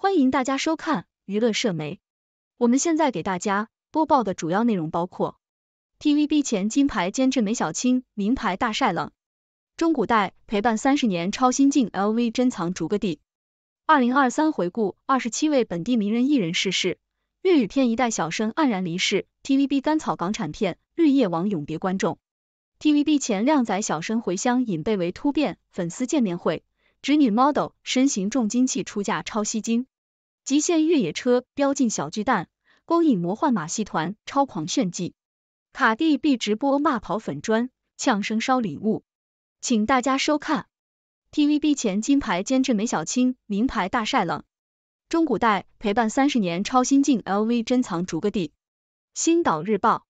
欢迎大家收看娱乐社媒，我们现在给大家播报的主要内容包括：TVB 前金牌监制梅小青名牌大晒冷，中古代陪伴三十年超新晋 LV 珍藏逐个递，二零二三回顾二十七位本地名人艺人逝世，粤语片一代小生黯然离世，TVB 甘草港产片绿叶王永别观众，TVB 前靓仔小生回乡引被为突变粉丝见面会。侄女 model 身型重金器出价超吸睛，极限越野车飙进小巨蛋，光影魔幻马戏团超狂炫技，卡蒂 B 直播骂跑粉砖，呛声烧礼物，请大家收看。TVB 前金牌监制梅小青名牌大晒冷，中古代陪伴三十年超新晋 LV 珍藏逐个地。星岛日报，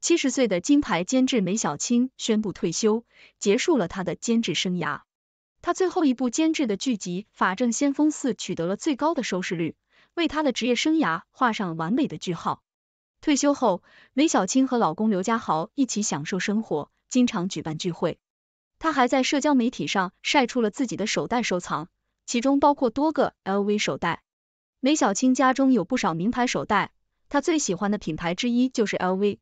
七十岁的金牌监制梅小青宣布退休，结束了他的监制生涯。他最后一部监制的剧集《法证先锋四》取得了最高的收视率，为他的职业生涯画上完美的句号。退休后，梅小青和老公刘家豪一起享受生活，经常举办聚会。她还在社交媒体上晒出了自己的手袋收藏，其中包括多个 LV 手袋。梅小青家中有不少名牌手袋，她最喜欢的品牌之一就是 LV。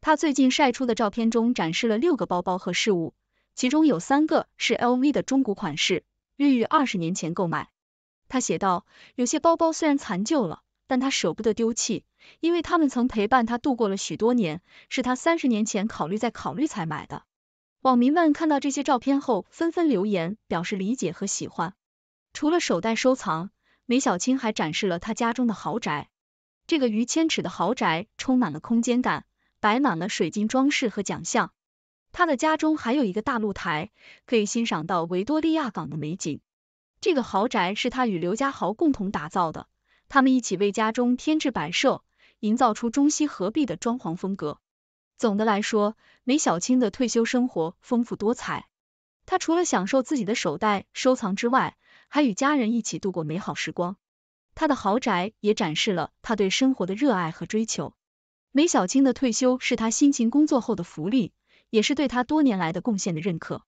她最近晒出的照片中展示了六个包包和饰物。其中有三个是 LV 的中古款式，源于二十年前购买。他写道，有些包包虽然残旧了，但他舍不得丢弃，因为他们曾陪伴他度过了许多年，是他三十年前考虑再考虑才买的。网民们看到这些照片后，纷纷留言表示理解和喜欢。除了手袋收藏，梅小青还展示了她家中的豪宅。这个逾千尺的豪宅充满了空间感，摆满了水晶装饰和奖项。他的家中还有一个大露台，可以欣赏到维多利亚港的美景。这个豪宅是他与刘家豪共同打造的，他们一起为家中添置摆设，营造出中西合璧的装潢风格。总的来说，梅小青的退休生活丰富多彩。他除了享受自己的手袋收藏之外，还与家人一起度过美好时光。他的豪宅也展示了他对生活的热爱和追求。梅小青的退休是他辛勤工作后的福利。也是对他多年来的贡献的认可。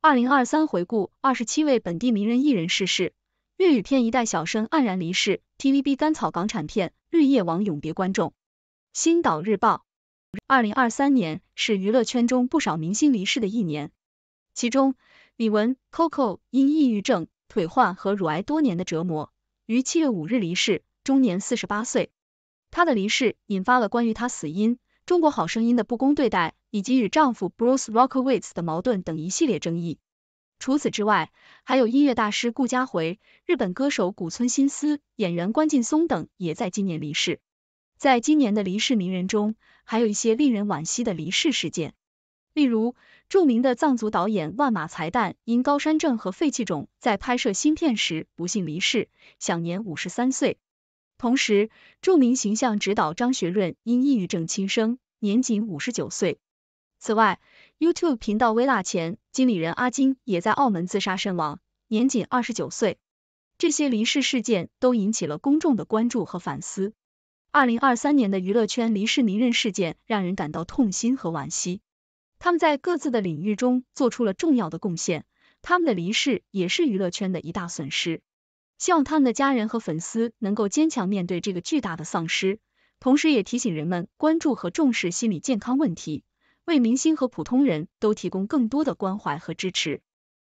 二零二三回顾二十七位本地名人艺人逝世，粤语片一代小生黯然离世，TVB 甘草港产片绿叶王永别观众。星岛日报，二零二三年是娱乐圈中不少明星离世的一年，其中李玟 Coco 因抑郁症、腿患和乳癌多年的折磨，于七月五日离世，终年四十八岁。他的离世引发了关于他死因《中国好声音》的不公对待。以及与丈夫 Bruce Rockowitz 的矛盾等一系列争议。除此之外，还有音乐大师顾嘉回、日本歌手谷村新司、演员关劲松等也在今年离世。在今年的离世名人中，还有一些令人惋惜的离世事件，例如著名的藏族导演万玛才旦因高山症和肺气肿在拍摄新片时不幸离世，享年五十三岁。同时，著名形象指导张学润因抑郁症轻生，年仅五十九岁。此外，YouTube 频道微辣前经理人阿金也在澳门自杀身亡，年仅二十九岁。这些离世事件都引起了公众的关注和反思。二零二三年的娱乐圈离世名人事件让人感到痛心和惋惜。他们在各自的领域中做出了重要的贡献，他们的离世也是娱乐圈的一大损失。希望他们的家人和粉丝能够坚强面对这个巨大的丧失，同时也提醒人们关注和重视心理健康问题。为明星和普通人都提供更多的关怀和支持。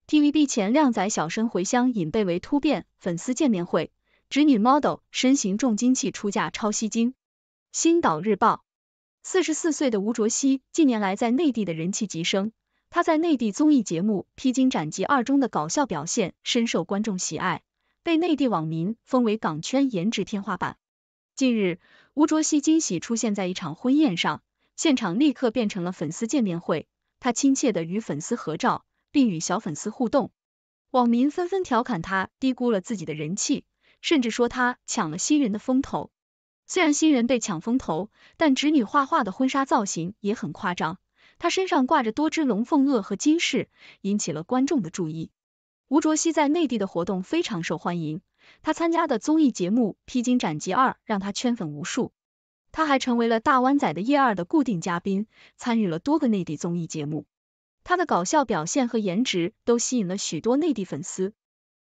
TVB 前靓仔小生回乡引被为突变，粉丝见面会，侄女 model 身形重金器出嫁超吸睛。星岛日报，四十四岁的吴卓羲近年来在内地的人气急升，他在内地综艺节目《披荆斩棘二》中的搞笑表现深受观众喜爱，被内地网民封为港圈颜值天花板。近日，吴卓羲惊喜出现在一场婚宴上。现场立刻变成了粉丝见面会，他亲切的与粉丝合照，并与小粉丝互动。网民纷纷调侃他低估了自己的人气，甚至说他抢了新人的风头。虽然新人被抢风头，但侄女画画的婚纱造型也很夸张，她身上挂着多只龙凤鳄和金饰，引起了观众的注意。吴卓羲在内地的活动非常受欢迎，他参加的综艺节目《披荆斩棘二》让他圈粉无数。他还成为了大湾仔的叶二的固定嘉宾，参与了多个内地综艺节目。他的搞笑表现和颜值都吸引了许多内地粉丝。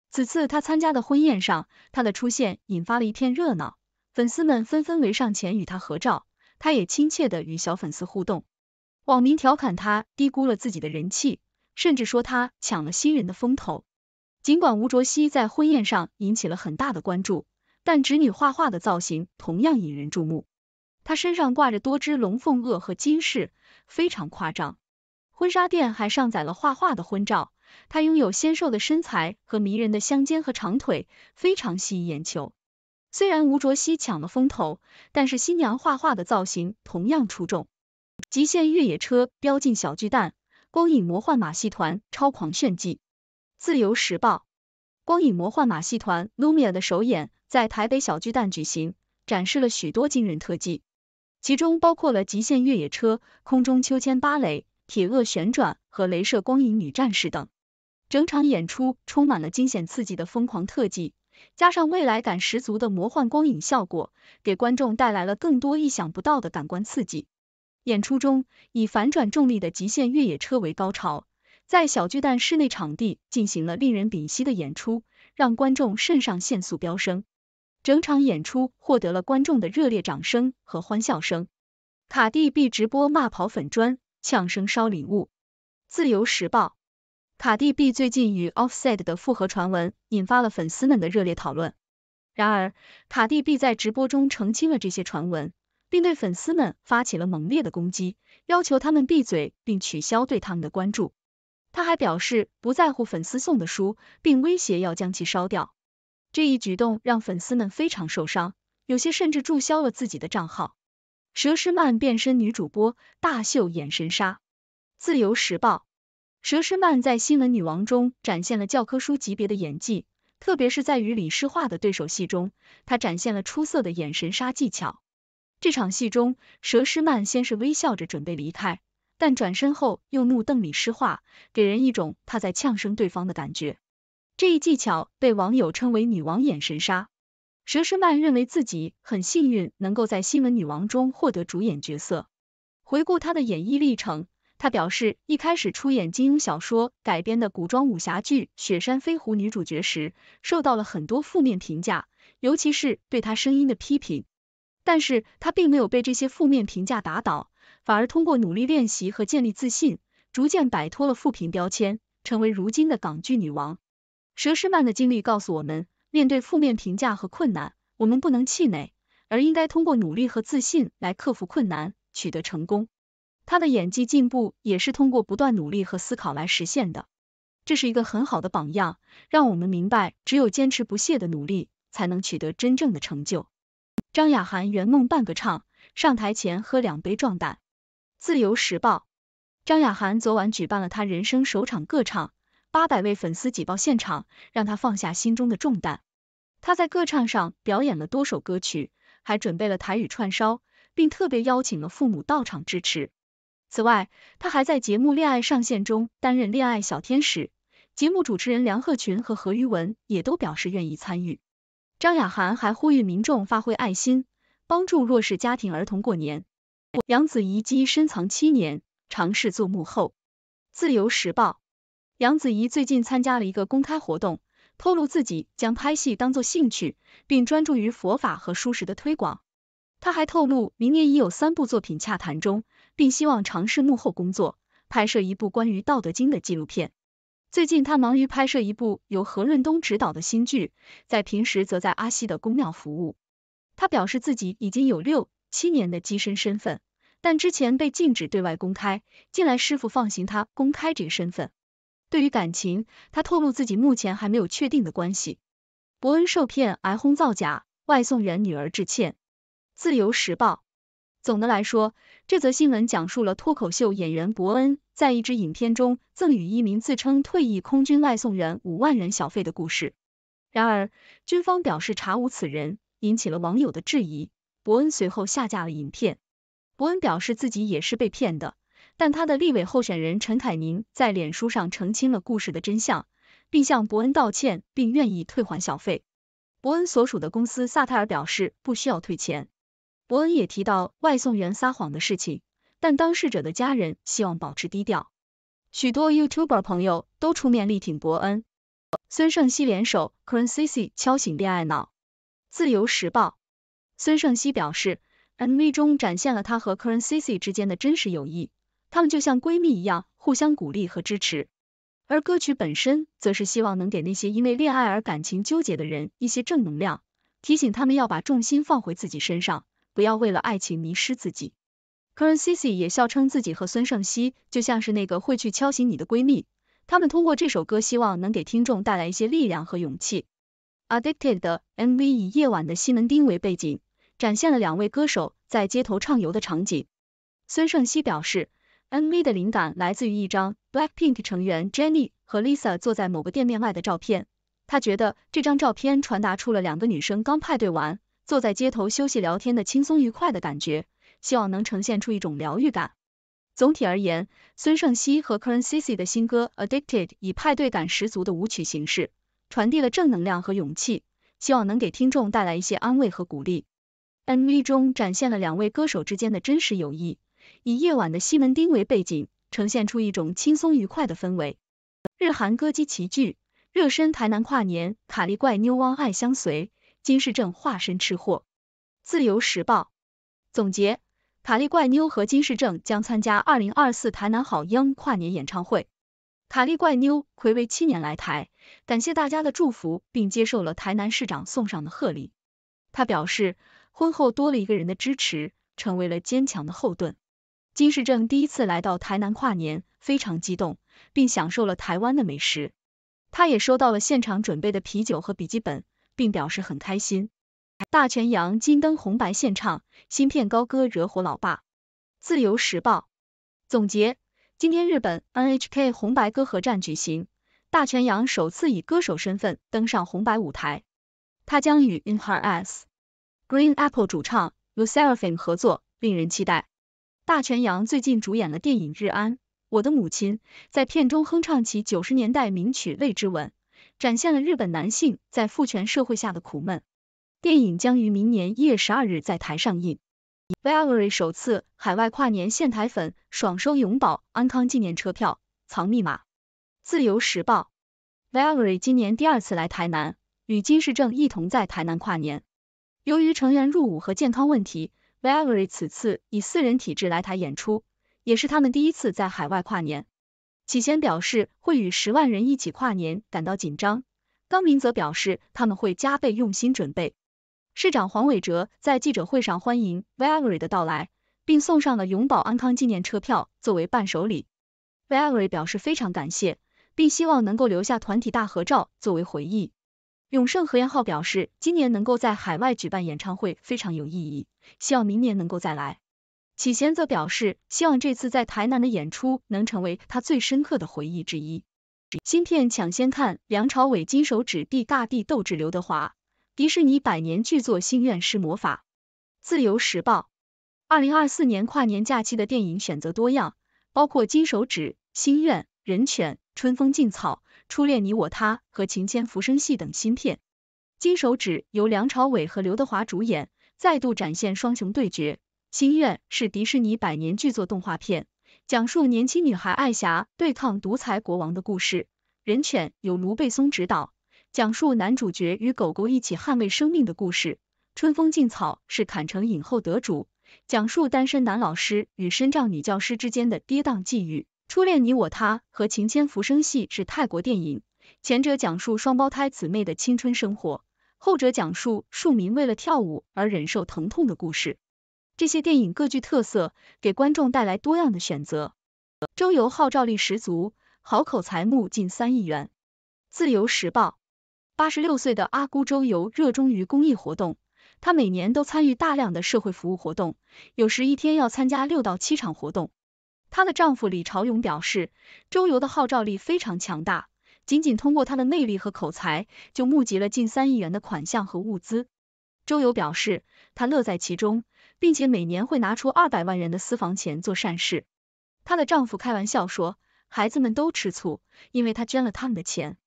此次他参加的婚宴上，他的出现引发了一片热闹，粉丝们纷纷围上前与他合照，他也亲切的与小粉丝互动。网民调侃他低估了自己的人气，甚至说他抢了新人的风头。尽管吴卓羲在婚宴上引起了很大的关注，但侄女画画的造型同样引人注目。她身上挂着多只龙凤鳄和金饰，非常夸张。婚纱店还上载了画画的婚照，她拥有纤瘦的身材和迷人的香肩和长腿，非常吸引眼球。虽然吴卓羲抢了风头，但是新娘画画的造型同样出众。极限越野车飙进小巨蛋，光影魔幻马戏团超狂炫技。自由时报，光影魔幻马戏团 Lumia 的首演在台北小巨蛋举行，展示了许多惊人特技。其中包括了极限越野车、空中秋千、芭蕾、铁鳄旋转和镭射光影女战士等。整场演出充满了惊险刺激的疯狂特技，加上未来感十足的魔幻光影效果，给观众带来了更多意想不到的感官刺激。演出中以反转重力的极限越野车为高潮，在小巨蛋室内场地进行了令人屏息的演出，让观众肾上腺素飙升。整场演出获得了观众的热烈掌声和欢笑声。卡蒂 B 直播骂跑粉砖，呛声烧礼物。自由时报。卡蒂 B 最近与 Offset 的复合传闻引发了粉丝们的热烈讨论。然而，卡蒂 B 在直播中澄清了这些传闻，并对粉丝们发起了猛烈的攻击，要求他们闭嘴并取消对他们的关注。他还表示不在乎粉丝送的书，并威胁要将其烧掉。这一举动让粉丝们非常受伤，有些甚至注销了自己的账号。佘诗曼变身女主播，大秀眼神杀。自由时报，佘诗曼在《新闻女王》中展现了教科书级别的演技，特别是在与李诗画的对手戏中，她展现了出色的眼神杀技巧。这场戏中，佘诗曼先是微笑着准备离开，但转身后又怒瞪李诗画，给人一种她在呛声对方的感觉。这一技巧被网友称为“女王眼神杀”。佘诗曼认为自己很幸运，能够在《新闻女王》中获得主演角色。回顾她的演艺历程，她表示，一开始出演金庸小说改编的古装武侠剧《雪山飞狐》女主角时，受到了很多负面评价，尤其是对她声音的批评。但是她并没有被这些负面评价打倒，反而通过努力练习和建立自信，逐渐摆脱了“负评标签，成为如今的港剧女王。佘诗曼的经历告诉我们，面对负面评价和困难，我们不能气馁，而应该通过努力和自信来克服困难，取得成功。他的演技进步也是通过不断努力和思考来实现的，这是一个很好的榜样，让我们明白只有坚持不懈的努力才能取得真正的成就。张雅涵圆梦半个唱，上台前喝两杯壮胆。自由时报，张雅涵昨晚举办了她人生首场个唱。八百位粉丝挤爆现场，让他放下心中的重担。他在歌唱上表演了多首歌曲，还准备了台语串烧，并特别邀请了父母到场支持。此外，他还在节目《恋爱上线》中担任恋爱小天使。节目主持人梁鹤群和何妤文也都表示愿意参与。张雅涵还呼吁民众发挥爱心，帮助弱势家庭儿童过年。杨子怡积深藏七年，尝试做幕后。自由时报。杨子怡最近参加了一个公开活动，透露自己将拍戏当做兴趣，并专注于佛法和书识的推广。他还透露，明年已有三部作品洽谈中，并希望尝试幕后工作，拍摄一部关于《道德经》的纪录片。最近，他忙于拍摄一部由何润东执导的新剧，在平时则在阿西的宫庙服务。他表示，自己已经有六七年的机身身份，但之前被禁止对外公开，近来师傅放行他公开这个身份。对于感情，他透露自己目前还没有确定的关系。伯恩受骗挨轰造假，外送员女儿致歉。自由时报。总的来说，这则新闻讲述了脱口秀演员伯恩在一支影片中赠与一名自称退役空军外送员五万元小费的故事。然而，军方表示查无此人，引起了网友的质疑。伯恩随后下架了影片。伯恩表示自己也是被骗的。但他的立委候选人陈凯宁在脸书上澄清了故事的真相，并向伯恩道歉，并愿意退还小费。伯恩所属的公司萨泰尔表示不需要退钱。伯恩也提到外送员撒谎的事情，但当事者的家人希望保持低调。许多 YouTube r 朋友都出面力挺伯恩。孙胜熙联手 c r e n c i c i 敲醒恋爱脑。自由时报孙胜熙表示，MV 中展现了他和 c r e n c i c i 之间的真实友谊。她们就像闺蜜一样，互相鼓励和支持。而歌曲本身，则是希望能给那些因为恋爱而感情纠结的人一些正能量，提醒他们要把重心放回自己身上，不要为了爱情迷失自己。k a r e n Cici 也笑称自己和孙胜熙就像是那个会去敲醒你的闺蜜。他们通过这首歌，希望能给听众带来一些力量和勇气。《Addicted》的 MV 以夜晚的西门町为背景，展现了两位歌手在街头畅游的场景。孙胜熙表示。MV 的灵感来自于一张 BLACKPINK 成员 j e n n y 和 Lisa 坐在某个店面外的照片。他觉得这张照片传达出了两个女生刚派对完，坐在街头休息聊天的轻松愉快的感觉，希望能呈现出一种疗愈感。总体而言，孙胜熙和 k o r e n c i s i 的新歌《Addicted》以派对感十足的舞曲形式，传递了正能量和勇气，希望能给听众带来一些安慰和鼓励。MV 中展现了两位歌手之间的真实友谊。以夜晚的西门町为背景，呈现出一种轻松愉快的氛围。日韩歌姬齐聚，热身台南跨年，卡莉怪妞汪爱相随，金世正化身吃货。自由时报总结：卡莉怪妞和金世正将参加二零二四台南好音跨年演唱会。卡莉怪妞暌违七年来台，感谢大家的祝福，并接受了台南市长送上的贺礼。他表示，婚后多了一个人的支持，成为了坚强的后盾。金世正第一次来到台南跨年，非常激动，并享受了台湾的美食。他也收到了现场准备的啤酒和笔记本，并表示很开心。大泉洋金灯红白献唱，新片高歌惹火老爸。自由时报总结：今天日本 NHK 红白歌合战举行，大泉洋首次以歌手身份登上红白舞台，他将与 Inhar S、Green Apple 主唱 Lucerfim 合作，令人期待。大泉洋最近主演了电影《日安，我的母亲》，在片中哼唱起九十年代名曲《泪之吻》，展现了日本男性在父权社会下的苦闷。电影将于明年一月十二日在台上映。Valerie 首次海外跨年献台粉，爽收永保安康纪念车票，藏密码。自由时报。Valerie 今年第二次来台南，与金士正一同在台南跨年。由于成员入伍和健康问题。Valery 此次以四人体质来台演出，也是他们第一次在海外跨年。启贤表示会与十万人一起跨年感到紧张，高明则表示他们会加倍用心准备。市长黄伟哲在记者会上欢迎 Valery 的到来，并送上了永保安康纪念车票作为伴手礼。Valery 表示非常感谢，并希望能够留下团体大合照作为回忆。永盛何彦浩表示，今年能够在海外举办演唱会非常有意义，希望明年能够再来。启贤则表示，希望这次在台南的演出能成为他最深刻的回忆之一。新片抢先看：梁朝伟《金手指》、地大地斗志刘德华、迪士尼百年巨作《心愿是魔法》。自由时报，二零二四年跨年假期的电影选择多样，包括《金手指》、《心愿》、《人犬》、《春风劲草》。初恋你我他和情牵浮生戏等新片，金手指由梁朝伟和刘德华主演，再度展现双雄对决。心愿是迪士尼百年巨作动画片，讲述年轻女孩艾霞对抗独裁国王的故事。人犬由卢贝松执导，讲述男主角与狗狗一起捍卫生命的故事。春风劲草是坎城影后得主，讲述单身男老师与身障女教师之间的跌宕际遇。初恋你我他和情牵浮生戏是泰国电影，前者讲述双胞胎姊妹的青春生活，后者讲述庶民为了跳舞而忍受疼痛的故事。这些电影各具特色，给观众带来多样的选择。周游号召力十足，好口才募近三亿元。自由时报，八十六岁的阿姑周游热衷于公益活动，他每年都参与大量的社会服务活动，有时一天要参加六到七场活动。她的丈夫李朝勇表示，周游的号召力非常强大，仅仅通过她的内力和口才，就募集了近三亿元的款项和物资。周游表示，他乐在其中，并且每年会拿出二百万元的私房钱做善事。她的丈夫开玩笑说，孩子们都吃醋，因为他捐了他们的钱。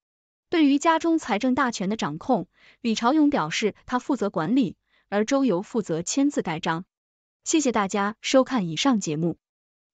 对于家中财政大权的掌控，李朝勇表示他负责管理，而周游负责签字盖章。谢谢大家收看以上节目。